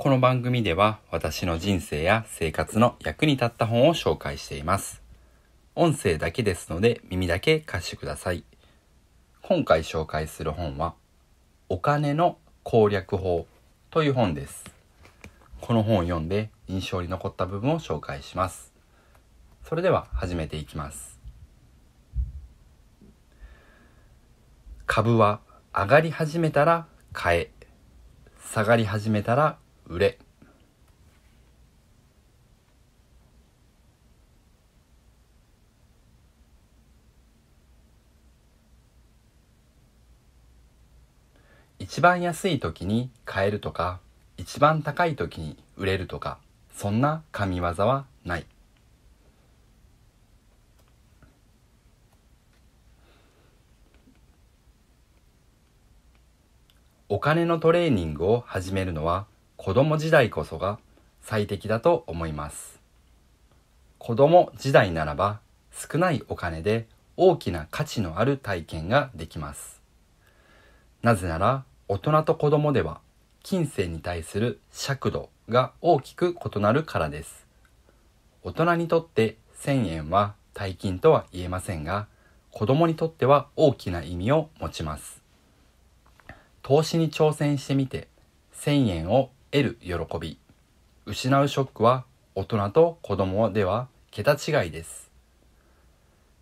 この番組では私の人生や生活の役に立った本を紹介しています。音声だけですので耳だけ貸してください。今回紹介する本はお金の攻略法という本です。この本を読んで印象に残った部分を紹介します。それでは始めていきます。株は上がり始めたら買え、下がり始めたら売れ。一番安い時に買えるとか、一番高い時に売れるとか、そんな神業はない。お金のトレーニングを始めるのは子供時代こそが最適だと思います。子供時代ならば少ないお金で大きな価値のある体験ができます。なぜなら大人と子供では金銭に対する尺度が大きく異なるからです。大人にとって1000円は大金とは言えませんが、子供にとっては大きな意味を持ちます。投資に挑戦してみて、1000円を得る喜び失うショックは大人と子供では桁違いです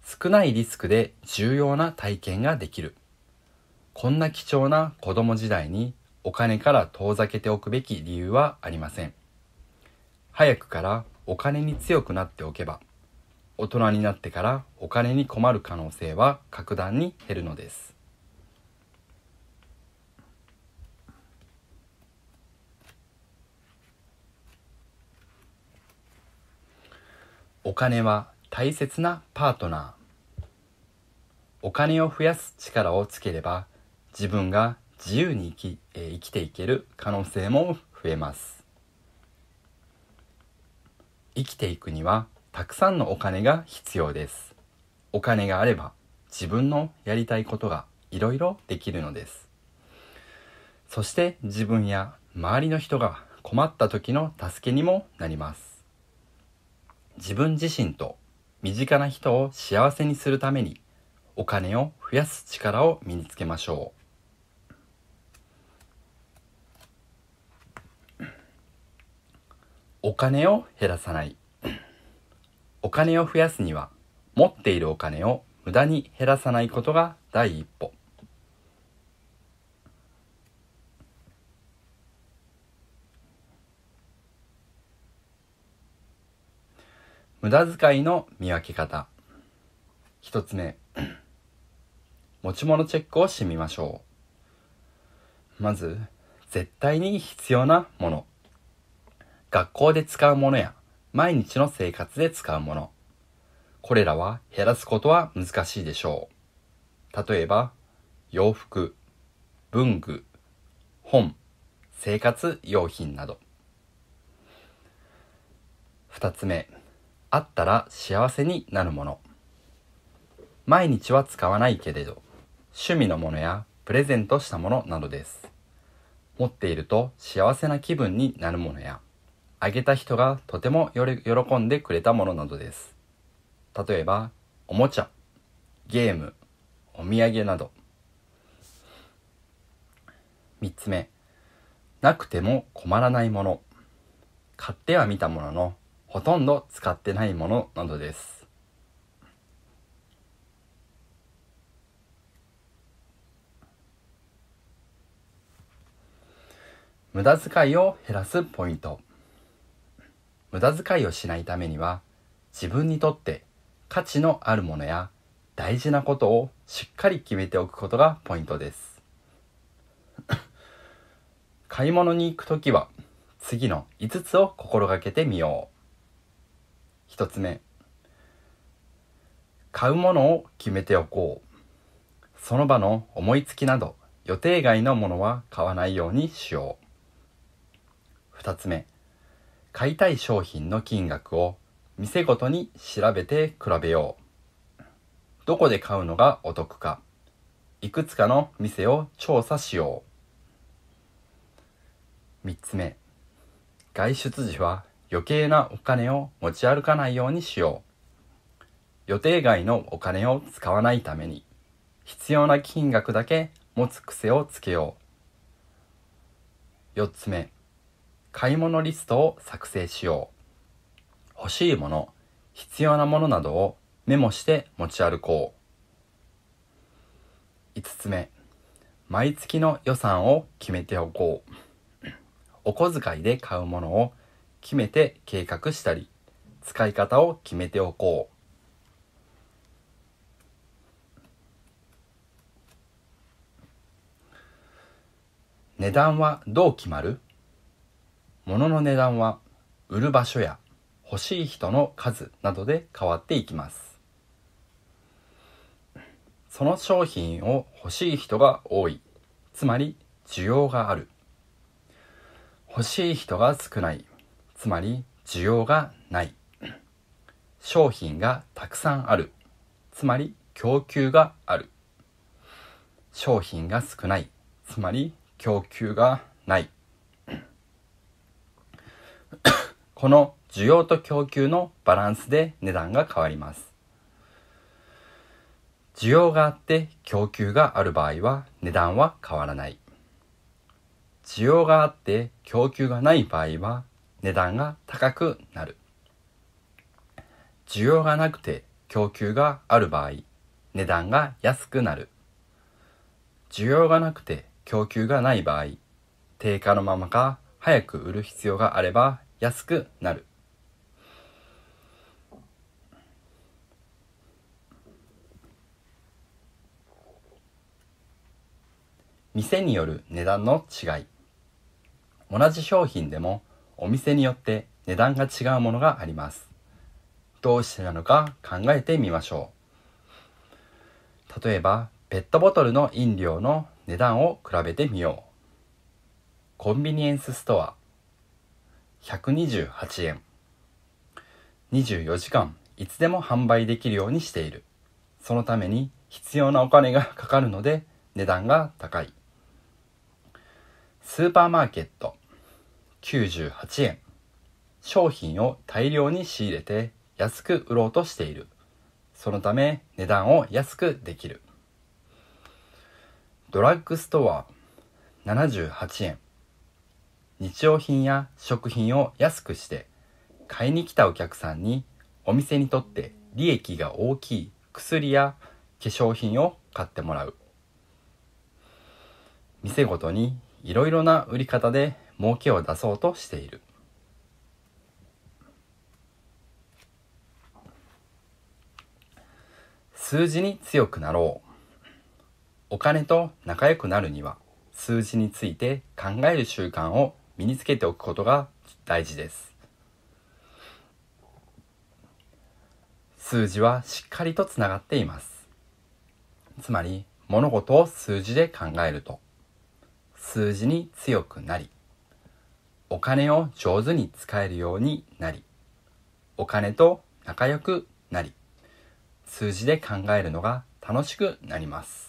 少ないリスクで重要な体験ができるこんな貴重な子供時代にお金から遠ざけておくべき理由はありません早くからお金に強くなっておけば大人になってからお金に困る可能性は格段に減るのですお金は大切なパートナーお金を増やす力をつければ自分が自由に生きえ生きていける可能性も増えます生きていくにはたくさんのお金が必要ですお金があれば自分のやりたいことがいろいろできるのですそして自分や周りの人が困った時の助けにもなります自分自身と身近な人を幸せにするためにお金を増やす力を身につけましょうお金を減らさないお金を増やすには持っているお金を無駄に減らさないことが第一歩無駄遣いの見分け方1つ目 持ち物チェックをしてみましょうまず絶対に必要なもの学校で使うものや毎日の生活で使うものこれらは減らすことは難しいでしょう例えば洋服文具本生活用品など2つ目あったら幸せになるもの毎日は使わないけれど趣味のものやプレゼントしたものなどです持っていると幸せな気分になるものやあげた人がとても喜んでくれたものなどです例えばおもちゃゲームお土産など3つ目なくても困らないもの買ってはみたもののほとんど使ってないものなどです。無駄遣いを減らすポイント無駄遣いをしないためには自分にとって価値のあるものや大事なことをしっかり決めておくことがポイントです買い物に行く時は次の5つを心がけてみよう1つ目買うものを決めておこうその場の思いつきなど予定外のものは買わないようにしよう2つ目買いたい商品の金額を店ごとに調べて比べようどこで買うのがお得かいくつかの店を調査しよう3つ目外出時は余計なお金を持ち歩かないようにしよう予定外のお金を使わないために必要な金額だけ持つ癖をつけよう4つ目買い物リストを作成しよう欲しいもの必要なものなどをメモして持ち歩こう5つ目毎月の予算を決めておこうお小遣いで買うものを決めて計画したり使い方を決めておこう値段はどう決まる物の値段は売る場所や欲しい人の数などで変わっていきますその商品を欲しい人が多いつまり需要がある欲しい人が少ないつまり需要がない商品がたくさんあるつまり供給がある商品が少ないつまり供給がないこの需要と供給のバランスで値段が変わります需要があって供給がある場合は値段は変わらない需要があって供給がない場合は値段が高くなる需要がなくて供給がある場合値段が安くなる需要がなくて供給がない場合定価のままか早く売る必要があれば安くなる店による値段の違い同じ商品でもお店によって値段が違うものがありますどうしてなのか考えてみましょう例えばペットボトルの飲料の値段を比べてみようコンビニエンスストア128円24時間いつでも販売できるようにしているそのために必要なお金がかかるので値段が高いスーパーマーケット98円商品を大量に仕入れて安く売ろうとしているそのため値段を安くできるドラッグストア78円日用品や食品を安くして買いに来たお客さんにお店にとって利益が大きい薬や化粧品を買ってもらう店ごとにいろいろな売り方で儲けを出そうとしている。数字に強くなろう。お金と仲良くなるには数字について考える習慣を身につけておくことが大事です。数字はしっかりとつながっています。つまり物事を数字で考えると数字に強くなりお金を上手に使えるようになり、お金と仲良くなり、数字で考えるのが楽しくなります。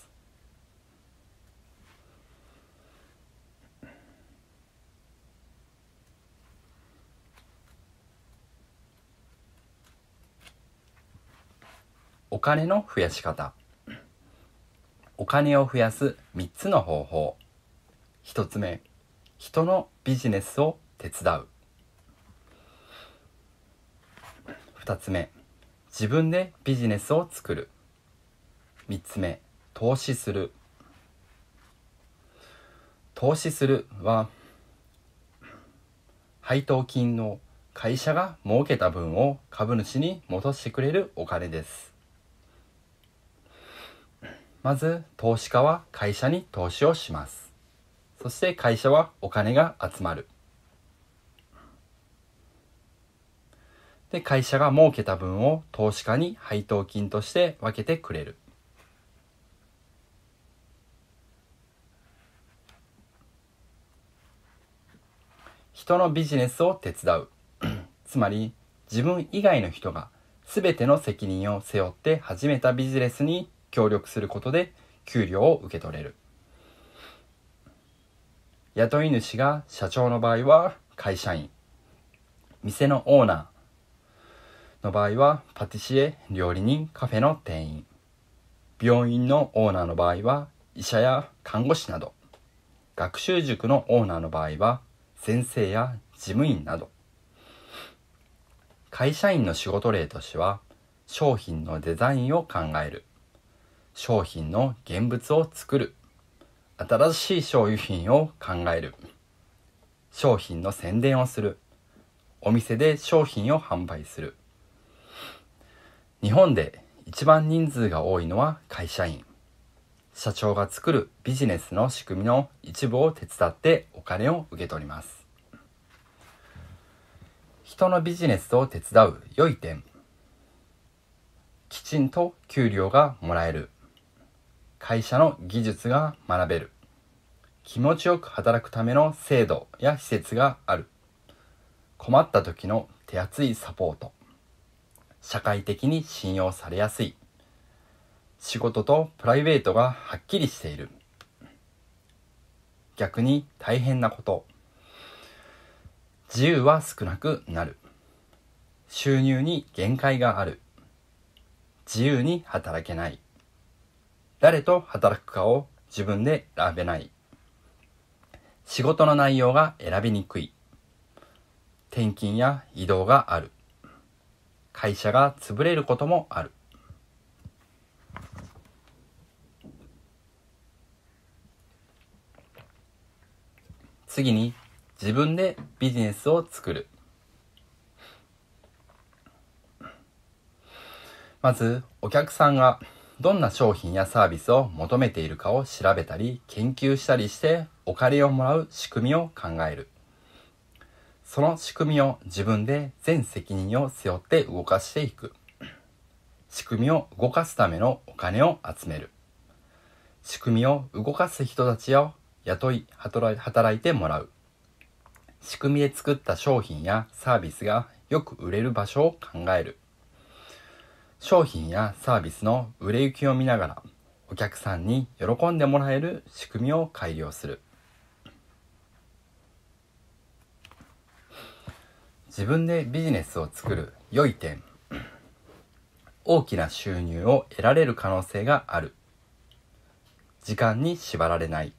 お金の増やし方お金を増やす3つの方法1つ目人のビジネスを手伝う2つ目自分でビジネスを作る3つ目投資する投資するは配当金の会社が儲けた分を株主に戻してくれるお金ですまず投資家は会社に投資をしますそして会社はお金が集まるで会社が儲けた分を投資家に配当金として分けてくれる人のビジネスを手伝う つまり自分以外の人が全ての責任を背負って始めたビジネスに協力することで給料を受け取れる。雇い主が社長の場合は会社員店のオーナーの場合はパティシエ料理人カフェの店員病院のオーナーの場合は医者や看護師など学習塾のオーナーの場合は先生や事務員など会社員の仕事例としては商品のデザインを考える商品の現物を作る新しい商品を考える商品の宣伝をするお店で商品を販売する日本で一番人数が多いのは会社員社長が作るビジネスの仕組みの一部を手伝ってお金を受け取ります人のビジネスを手伝う良い点きちんと給料がもらえる会社の技術が学べる気持ちよく働くための制度や施設がある困った時の手厚いサポート社会的に信用されやすい仕事とプライベートがはっきりしている逆に大変なこと自由は少なくなる収入に限界がある自由に働けない誰と働くかを自分で選べない。仕事の内容が選びにくい。転勤や移動がある。会社が潰れることもある。次に自分でビジネスを作る。まずお客さんがどんな商品やサービスを求めているかを調べたり研究したりしてお金をもらう仕組みを考えるその仕組みを自分で全責任を背負って動かしていく仕組みを動かすためのお金を集める仕組みを動かす人たちを雇い働いてもらう仕組みで作った商品やサービスがよく売れる場所を考える商品やサービスの売れ行きを見ながらお客さんに喜んでもらえる仕組みを改良する自分でビジネスを作る良い点大きな収入を得られる可能性がある時間に縛られない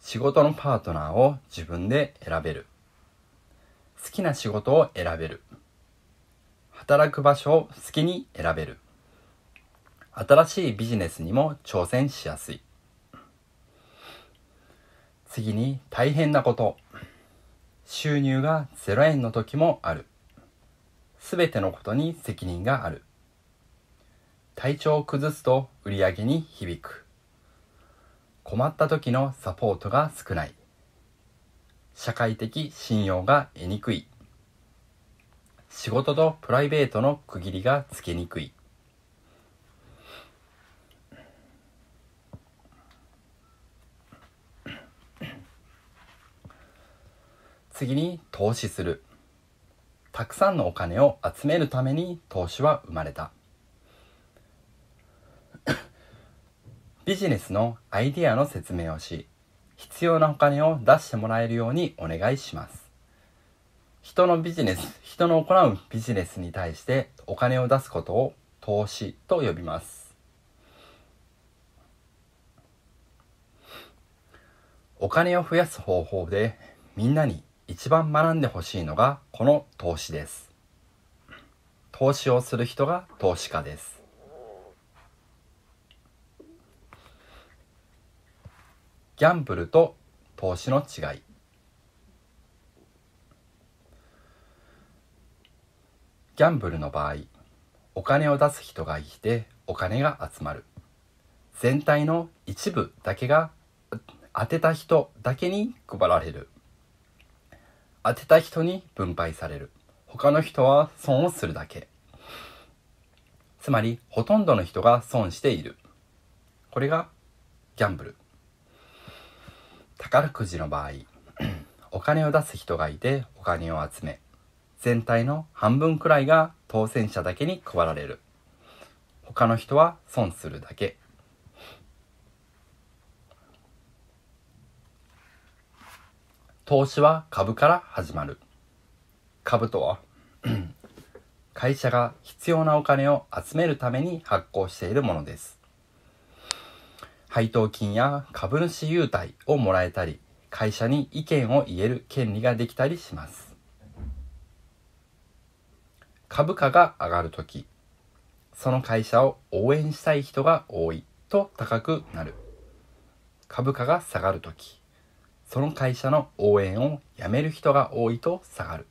仕事のパートナーを自分で選べる好きな仕事を選べる働く場所を好きに選べる新しいビジネスにも挑戦しやすい次に大変なこと収入が0円の時もあるすべてのことに責任がある体調を崩すと売り上げに響く困った時のサポートが少ない社会的信用が得にくい仕事とプライベートの区切りがつけにくい次に投資するたくさんのお金を集めるために投資は生まれたビジネスのアイディアの説明をし必要なお金を出してもらえるようにお願いします人のビジネス、人の行うビジネスに対してお金を出すことを投資と呼びます。お金を増やす方法でみんなに一番学んでほしいのがこの投資です。投資をする人が投資家です。ギャンブルと投資の違い。ギャンブルの場合お金を出す人がいてお金が集まる全体の一部だけが当てた人だけに配られる当てた人に分配される他の人は損をするだけつまりほとんどの人が損しているこれがギャンブル宝くじの場合お金を出す人がいてお金を集め全体の半分くらいが当選者だけに配られる。他の人は損するだけ。投資は株から始まる。株とは 会社が必要なお金を集めるために発行しているものです。配当金や株主優待をもらえたり、会社に意見を言える権利ができたりします。株価が上がる時その会社を応援したい人が多いと高くなる株価が下がる時その会社の応援をやめる人が多いと下がる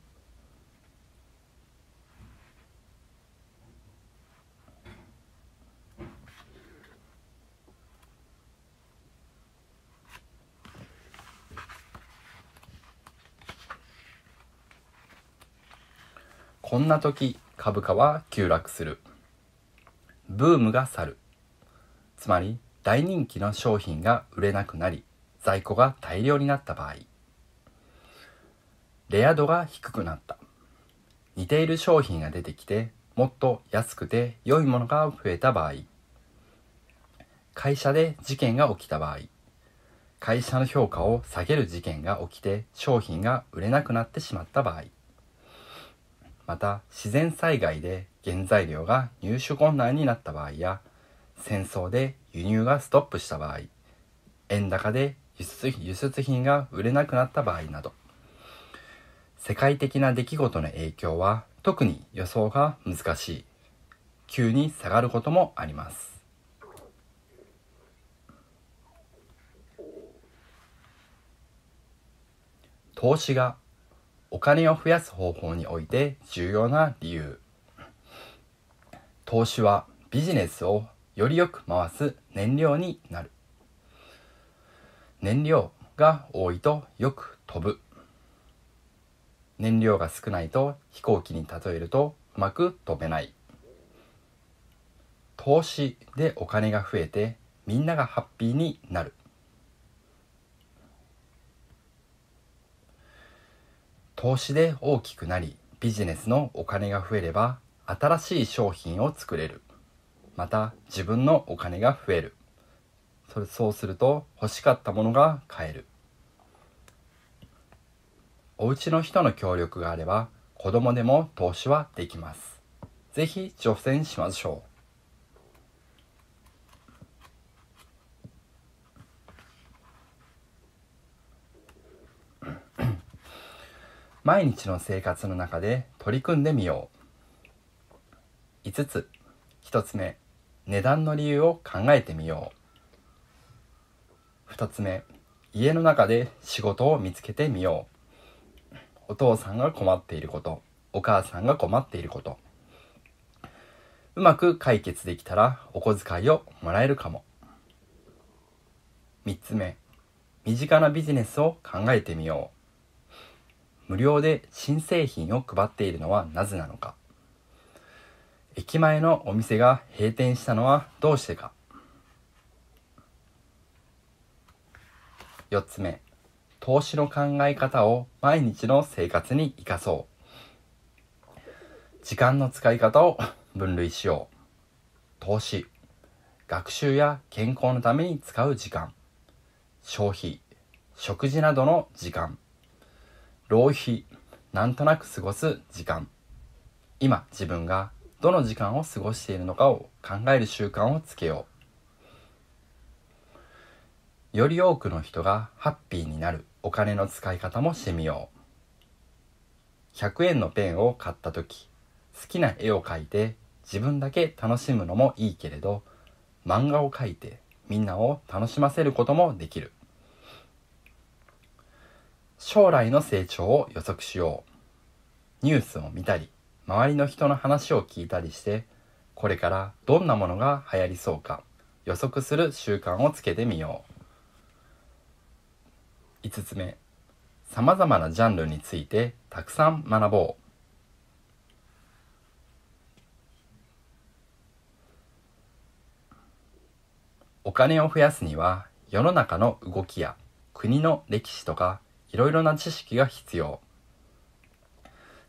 こんな時株価は急落するブームが去るつまり大人気の商品が売れなくなり在庫が大量になった場合レア度が低くなった似ている商品が出てきてもっと安くて良いものが増えた場合会社で事件が起きた場合会社の評価を下げる事件が起きて商品が売れなくなってしまった場合また自然災害で原材料が入手困難になった場合や戦争で輸入がストップした場合円高で輸出品が売れなくなった場合など世界的な出来事の影響は特に予想が難しい急に下がることもあります投資がお金を増やす方法において重要な理由投資はビジネスをよりよく回す燃料になる燃料が多いとよく飛ぶ燃料が少ないと飛行機に例えるとうまく飛べない投資でお金が増えてみんながハッピーになる投資で大きくなりビジネスのお金が増えれば新しい商品を作れるまた自分のお金が増えるそれそうすると欲しかったものが買えるおうちの人の協力があれば子供でも投資はできます是非挑戦しましょう毎日の生活の中で取り組んでみよう5つ1つ目値段の理由を考えてみよう2つ目家の中で仕事を見つけてみようお父さんが困っていることお母さんが困っていることうまく解決できたらお小遣いをもらえるかも3つ目身近なビジネスを考えてみよう無料で新製品を配っているのはなぜなのか駅前のお店が閉店したのはどうしてか4つ目投資の考え方を毎日の生活に生かそう時間の使い方を分類しよう投資学習や健康のために使う時間消費食事などの時間浪費なんとなく過ごす時間今自分がどの時間を過ごしているのかを考える習慣をつけようより多くの人がハッピーになるお金の使い方もしてみよう100円のペンを買った時好きな絵を描いて自分だけ楽しむのもいいけれど漫画を描いてみんなを楽しませることもできる将来の成長を予測しようニュースを見たり周りの人の話を聞いたりしてこれからどんなものが流行りそうか予測する習慣をつけてみよう5つ目さまざまなジャンルについてたくさん学ぼうお金を増やすには世の中の動きや国の歴史とかいろいろな知識が必要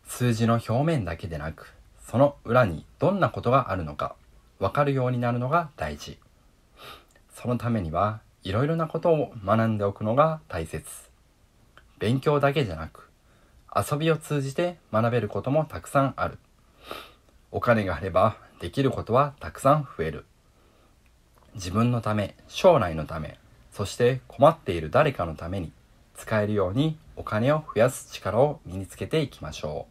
数字の表面だけでなくその裏にどんなことがあるのか分かるようになるのが大事そのためにはいろいろなことを学んでおくのが大切勉強だけじゃなく遊びを通じて学べることもたくさんあるお金があればできることはたくさん増える自分のため将来のためそして困っている誰かのために使えるようにお金を増やす力を身につけていきましょ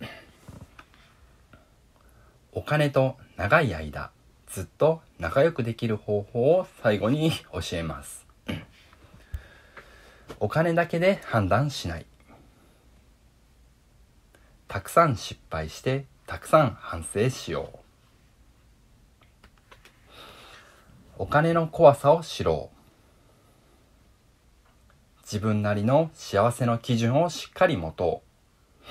うお金と長い間ずっと仲良くできる方法を最後に教えますお金だけで判断しないたくさん失敗してたくさん反省しようお金の怖さを知ろう自分なりの幸せの基準をしっかり持とう。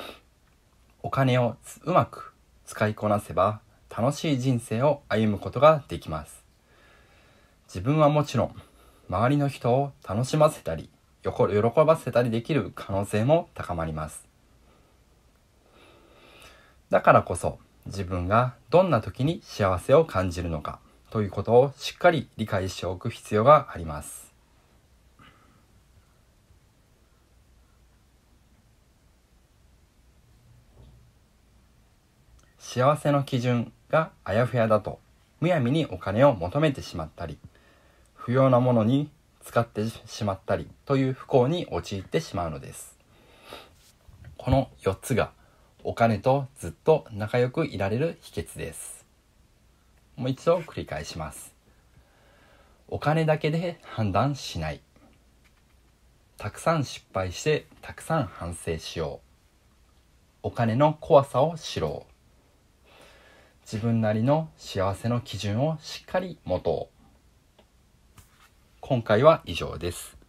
お金をうまく使いこなせば楽しい人生を歩むことができます。自分はもちろん、周りの人を楽しませたり、喜ばせたりできる可能性も高まります。だからこそ、自分がどんな時に幸せを感じるのかということをしっかり理解しておく必要があります。幸せの基準があやふやだとむやみにお金を求めてしまったり不要なものに使ってしまったりという不幸に陥ってしまうのですこの4つがお金とずっと仲良くいられる秘訣ですもう一度繰り返しますお金だけで判断しないたくさん失敗してたくさん反省しようお金の怖さを知ろう自分なりの幸せの基準をしっかり持とう今回は以上です